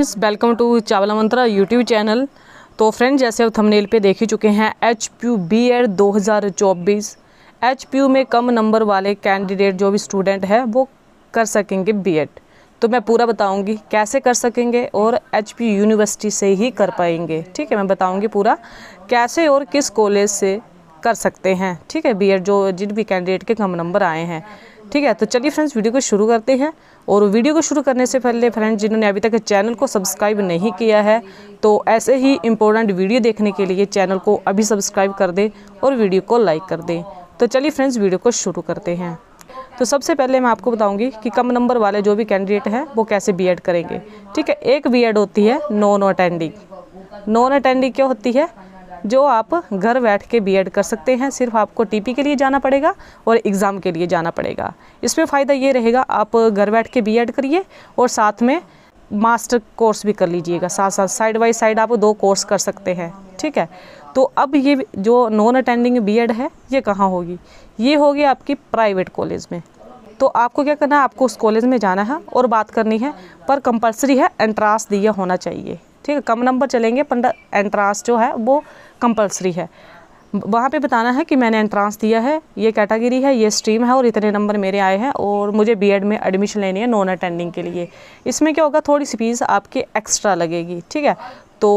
friends welcome to Chawla Mantra YouTube channel तो friend जैसे अब थंबनेल पे देख ही चुके हैं H P U B Ed दो हज़ार चौबीस एच पी यू में कम नंबर वाले कैंडिडेट जो भी स्टूडेंट है वो कर सकेंगे बी एड तो मैं पूरा बताऊंगी कैसे कर सकेंगे और एच पी यूनिवर्सिटी से ही कर पाएंगे ठीक है मैं बताऊंगी पूरा कैसे और किस कॉलेज से कर सकते हैं ठीक है बी जो जिन भी कैंडिडेट के कम नंबर आए हैं ठीक है तो चलिए फ्रेंड्स वीडियो को शुरू करते हैं और वीडियो को शुरू करने से पहले फ्रेंड्स जिन्होंने अभी तक चैनल को सब्सक्राइब नहीं किया है तो ऐसे ही इंपॉर्टेंट वीडियो देखने के लिए चैनल को अभी सब्सक्राइब कर दें और वीडियो को लाइक कर दें तो चलिए फ्रेंड्स वीडियो को शुरू करते हैं तो सबसे पहले मैं आपको बताऊंगी कि कम नंबर वाले जो भी कैंडिडेट हैं वो कैसे बीएड करेंगे ठीक है एक बीएड होती है नॉन अटेंडिंग नॉन अटेंडिंग क्या होती है जो आप घर बैठ के बी कर सकते हैं सिर्फ आपको टीपी के लिए जाना पड़ेगा और एग्ज़ाम के लिए जाना पड़ेगा इसमें फ़ायदा ये रहेगा आप घर बैठ के बी करिए और साथ में मास्टर कोर्स भी कर लीजिएगा साथ साथ साइड बाई साइड आप दो कोर्स कर सकते हैं ठीक है तो अब ये जो नॉन अटेंडिंग बी है ये कहाँ होगी ये होगी आपकी प्राइवेट कॉलेज में तो आपको क्या करना है आपको उस कॉलेज में जाना है और बात करनी है पर कंपलसरी है एंट्रांस दिया होना चाहिए ठीक है कम नंबर चलेंगे पर एंट्रांस जो है वो कंपलसरी है वहाँ पे बताना है कि मैंने एंट्रांस दिया है ये कैटेगरी है ये स्ट्रीम है और इतने नंबर मेरे आए हैं और मुझे बीएड में एडमिशन लेनी है नॉन अटेंडिंग के लिए इसमें क्या होगा थोड़ी सी फीस आपकी एक्स्ट्रा लगेगी ठीक है तो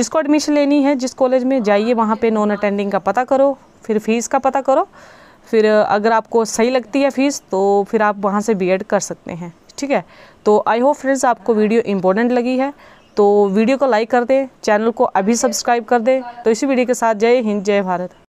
जिसको एडमिशन लेनी है जिस कॉलेज में जाइए वहाँ पर नॉन अटेंडिंग का पता करो फिर फीस का पता करो फिर अगर आपको सही लगती है फ़ीस तो फिर आप वहाँ से बी कर सकते हैं ठीक है तो आई होप फ्रेंड्स आपको वीडियो इंपॉर्टेंट लगी है तो वीडियो को लाइक कर दें चैनल को अभी सब्सक्राइब कर दें तो इसी वीडियो के साथ जय हिंद जय भारत